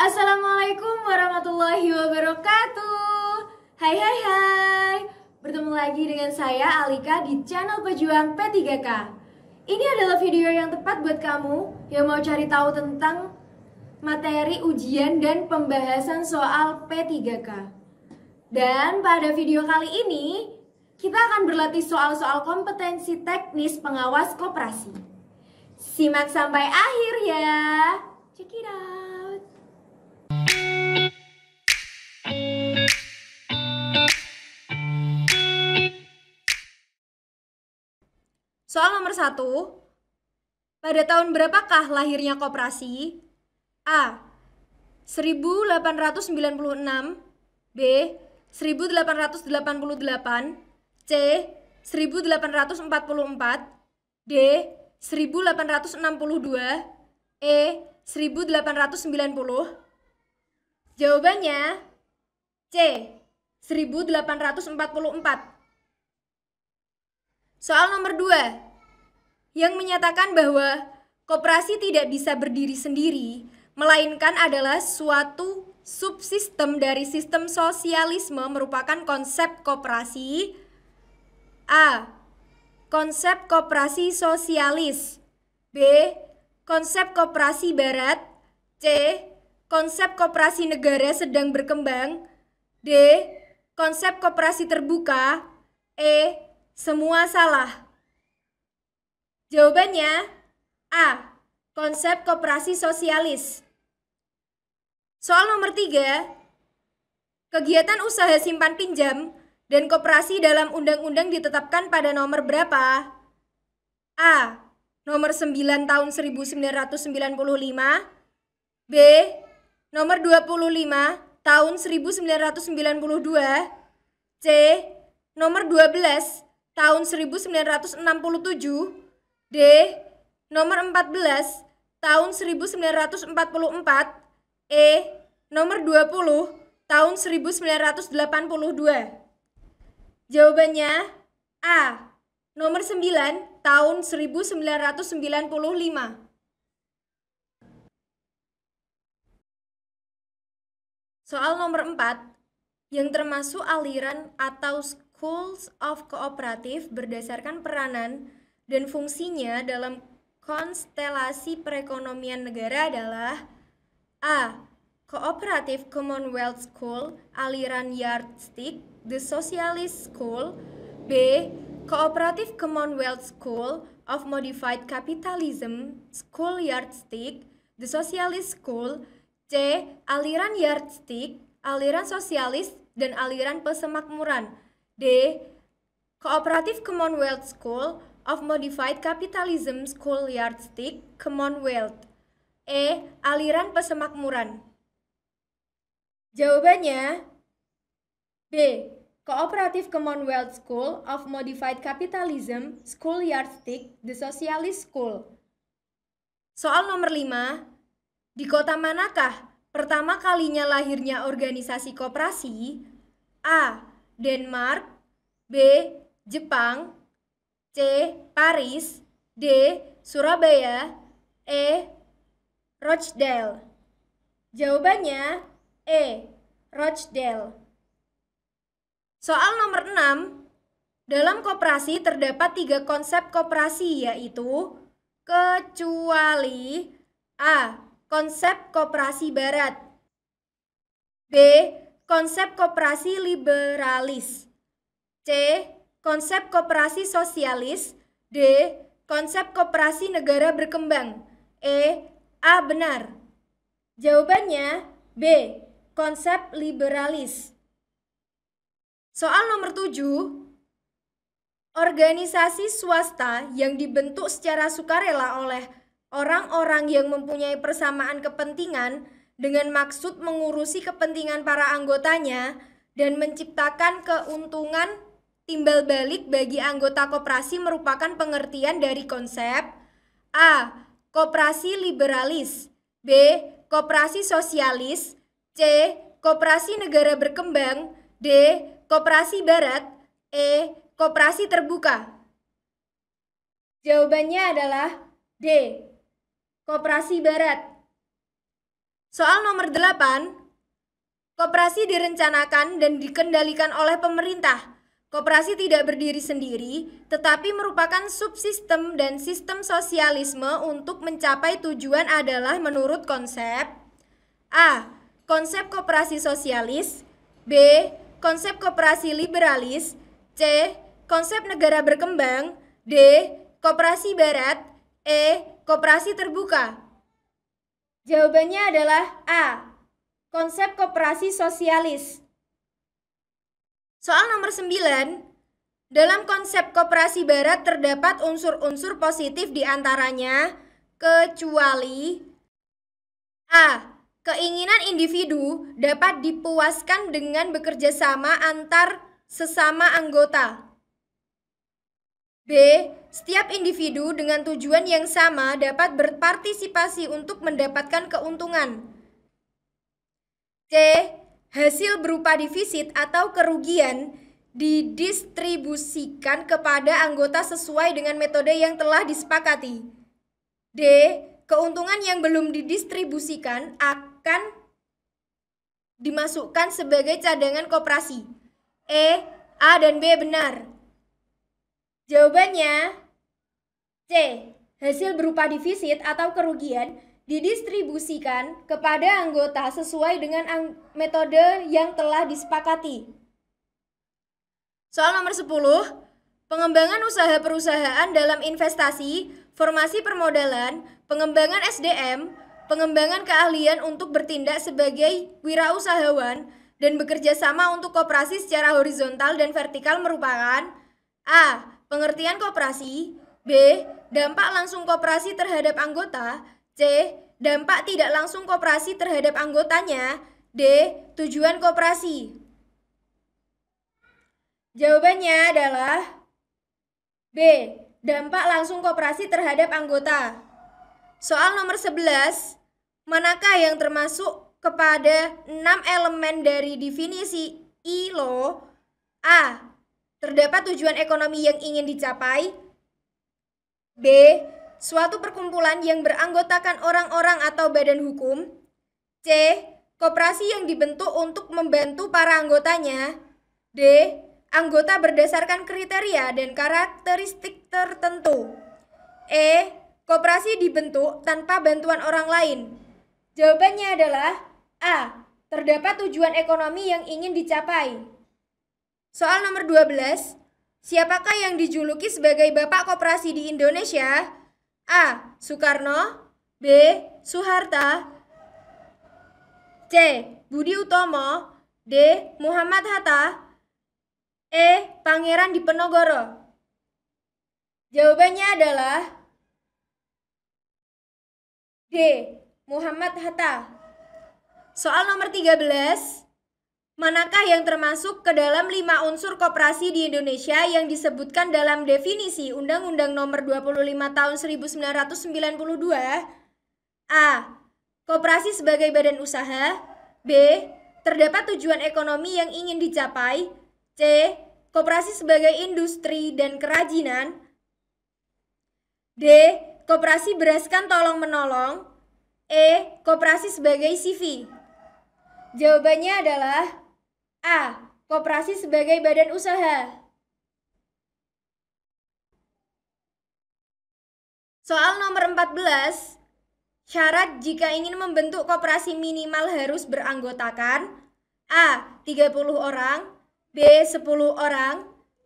Assalamualaikum warahmatullahi wabarakatuh Hai hai hai Bertemu lagi dengan saya Alika di channel pejuang P3K Ini adalah video yang tepat buat kamu yang mau cari tahu tentang materi ujian dan pembahasan soal P3K Dan pada video kali ini kita akan berlatih soal-soal kompetensi teknis pengawas koperasi Simak sampai akhir ya Cekidot Soal nomor satu, pada tahun berapakah lahirnya koperasi? A. 1896 B. 1888 C. 1844 D. 1862 E. 1890 Jawabannya C. 1844 Soal nomor dua, yang menyatakan bahwa koperasi tidak bisa berdiri sendiri, melainkan adalah suatu subsistem dari sistem sosialisme merupakan konsep koperasi A. Konsep koperasi sosialis B. Konsep koperasi barat C. Konsep koperasi negara sedang berkembang D. Konsep koperasi terbuka E semua salah? Jawabannya A. Konsep koperasi sosialis. Soal nomor 3. Kegiatan usaha simpan pinjam dan koperasi dalam undang-undang ditetapkan pada nomor berapa? A. Nomor 9 tahun 1995 B. Nomor 25 tahun 1992 C. Nomor 12 tahun 1967 D. Nomor 14 tahun 1944 E. Nomor 20 tahun 1982 Jawabannya A. Nomor 9 tahun 1995 Soal nomor 4 yang termasuk aliran atau Schools of kooperatif berdasarkan peranan dan fungsinya dalam konstelasi perekonomian negara adalah A. Cooperative Commonwealth School, aliran yardstick, The Socialist School B. Cooperative Commonwealth School of Modified Capitalism, School Yardstick, The Socialist School C. Aliran yardstick, aliran sosialis, dan aliran pesemakmuran D. Kooperatif Commonwealth School of Modified Capitalism School Yardstick Commonwealth E. Aliran Pesemakmuran Jawabannya B. Kooperatif Commonwealth School of Modified Capitalism School Yardstick The Socialist School Soal nomor 5 Di kota manakah pertama kalinya lahirnya organisasi koperasi? A. Denmark B. Jepang C. Paris D. Surabaya E. Rochdale Jawabannya E. Rochdale Soal nomor 6 dalam koperasi terdapat tiga konsep koperasi yaitu kecuali A. Konsep koperasi barat B. Konsep koperasi liberalis. C. Konsep koperasi sosialis. D. Konsep koperasi negara berkembang. E. A. Benar. Jawabannya B. Konsep liberalis. Soal nomor 7. Organisasi swasta yang dibentuk secara sukarela oleh orang-orang yang mempunyai persamaan kepentingan dengan maksud mengurusi kepentingan para anggotanya dan menciptakan keuntungan timbal balik bagi anggota koperasi merupakan pengertian dari konsep A. Koperasi liberalis B. Koperasi sosialis C. Koperasi negara berkembang D. Koperasi barat E. Koperasi terbuka Jawabannya adalah D. Koperasi barat Soal nomor 8, koperasi direncanakan dan dikendalikan oleh pemerintah. Koperasi tidak berdiri sendiri, tetapi merupakan subsistem dan sistem sosialisme untuk mencapai tujuan adalah menurut konsep A. Konsep koperasi sosialis B. Konsep koperasi liberalis C. Konsep negara berkembang D. Koperasi barat E. Koperasi terbuka Jawabannya adalah A. Konsep kooperasi sosialis. Soal nomor 9, dalam konsep kooperasi barat terdapat unsur-unsur positif di antaranya kecuali A. Keinginan individu dapat dipuaskan dengan bekerja sama antar sesama anggota. B. Setiap individu dengan tujuan yang sama dapat berpartisipasi untuk mendapatkan keuntungan. C. Hasil berupa defisit atau kerugian didistribusikan kepada anggota sesuai dengan metode yang telah disepakati. D. Keuntungan yang belum didistribusikan akan dimasukkan sebagai cadangan koperasi. E, A dan B benar. Jawabannya C. Hasil berupa defisit atau kerugian didistribusikan kepada anggota sesuai dengan ang metode yang telah disepakati. Soal nomor 10, pengembangan usaha perusahaan dalam investasi, formasi permodalan, pengembangan SDM, pengembangan keahlian untuk bertindak sebagai wirausahawan, dan bekerja sama untuk kooperasi secara horizontal dan vertikal merupakan A. Pengertian kooperasi, B. Dampak langsung kooperasi terhadap anggota C. Dampak tidak langsung kooperasi terhadap anggotanya D. Tujuan kooperasi. Jawabannya adalah B. Dampak langsung kooperasi terhadap anggota Soal nomor 11 Manakah yang termasuk kepada 6 elemen dari definisi ILO? A. Terdapat tujuan ekonomi yang ingin dicapai. B. Suatu perkumpulan yang beranggotakan orang-orang atau badan hukum. C. Koperasi yang dibentuk untuk membantu para anggotanya. D. Anggota berdasarkan kriteria dan karakteristik tertentu. E. Koperasi dibentuk tanpa bantuan orang lain. Jawabannya adalah A. Terdapat tujuan ekonomi yang ingin dicapai. Soal nomor 12, siapakah yang dijuluki sebagai bapak koperasi di Indonesia? A. Soekarno B. Soeharta C. Budi Utomo D. Muhammad Hatta E. Pangeran Dipenogoro Jawabannya adalah D. Muhammad Hatta Soal nomor 13 Manakah yang termasuk ke dalam lima unsur koperasi di Indonesia yang disebutkan dalam definisi Undang-Undang Nomor 25 Tahun 1992? A. Koperasi sebagai badan usaha. B. Terdapat tujuan ekonomi yang ingin dicapai. C. Koperasi sebagai industri dan kerajinan. D. Koperasi beraskan tolong-menolong. E. Koperasi sebagai CV. Jawabannya adalah A. Koperasi sebagai badan usaha. Soal nomor 14, Syarat jika ingin membentuk koperasi minimal harus beranggotakan A. 30 orang B. 10 orang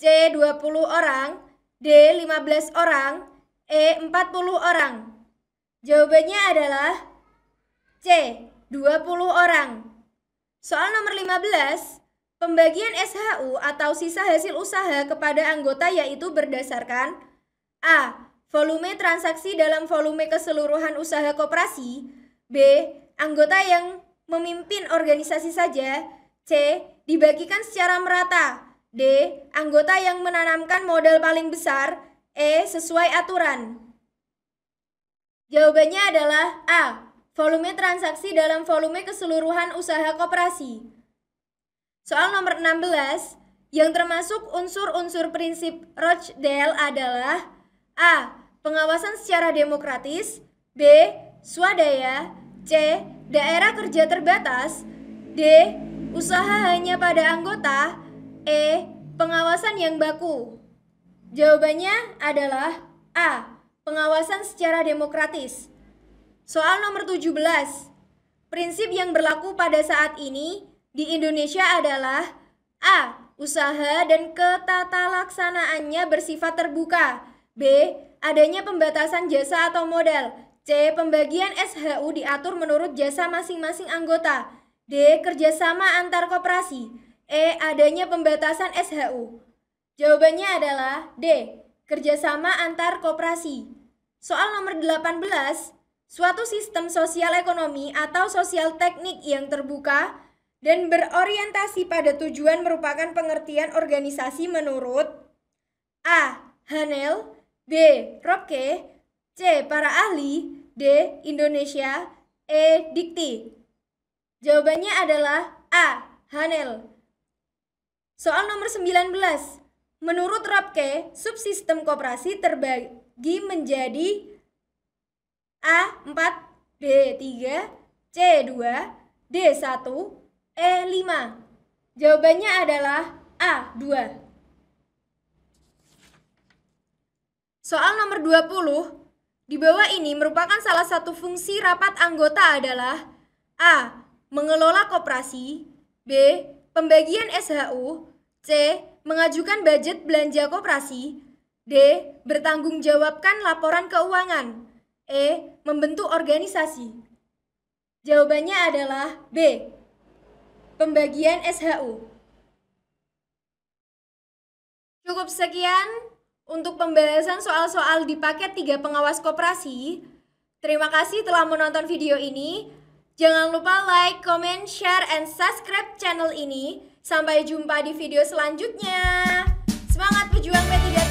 C. 20 orang D. 15 orang E. 40 orang Jawabannya adalah C. 20 orang Soal nomor 15, pembagian SHU atau sisa hasil usaha kepada anggota yaitu berdasarkan A. Volume transaksi dalam volume keseluruhan usaha koperasi B. Anggota yang memimpin organisasi saja C. Dibagikan secara merata D. Anggota yang menanamkan modal paling besar E. Sesuai aturan Jawabannya adalah A. Volume transaksi dalam volume keseluruhan usaha koperasi. Soal nomor 16 yang termasuk unsur-unsur prinsip Rochdale adalah A. Pengawasan secara demokratis B. Swadaya C. Daerah kerja terbatas D. Usaha hanya pada anggota E. Pengawasan yang baku Jawabannya adalah A. Pengawasan secara demokratis Soal nomor 17. Prinsip yang berlaku pada saat ini di Indonesia adalah A. Usaha dan ketata laksanaannya bersifat terbuka. B. Adanya pembatasan jasa atau modal. C. Pembagian SHU diatur menurut jasa masing-masing anggota. D. Kerjasama antar koperasi. E. Adanya pembatasan SHU. Jawabannya adalah D. Kerjasama antar koperasi. Soal nomor 18, Suatu sistem sosial ekonomi atau sosial teknik yang terbuka dan berorientasi pada tujuan merupakan pengertian organisasi menurut A. Hanel, B. Robke, C. Para ahli, D. Indonesia, E. Dikti. Jawabannya adalah A. Hanel. Soal nomor 19. Menurut Robke, subsistem koperasi terbagi menjadi A 4, B 3, C 2, D 1, E 5. Jawabannya adalah A 2. Soal nomor 20, di bawah ini merupakan salah satu fungsi rapat anggota adalah A. Mengelola koperasi B. Pembagian SHU C. Mengajukan budget belanja koperasi D. Bertanggung jawabkan laporan keuangan E. Membentuk organisasi. Jawabannya adalah B. Pembagian SHU. Cukup sekian untuk pembahasan soal-soal di paket 3 pengawas koperasi. Terima kasih telah menonton video ini. Jangan lupa like, comment, share, and subscribe channel ini. Sampai jumpa di video selanjutnya. Semangat pejuang P3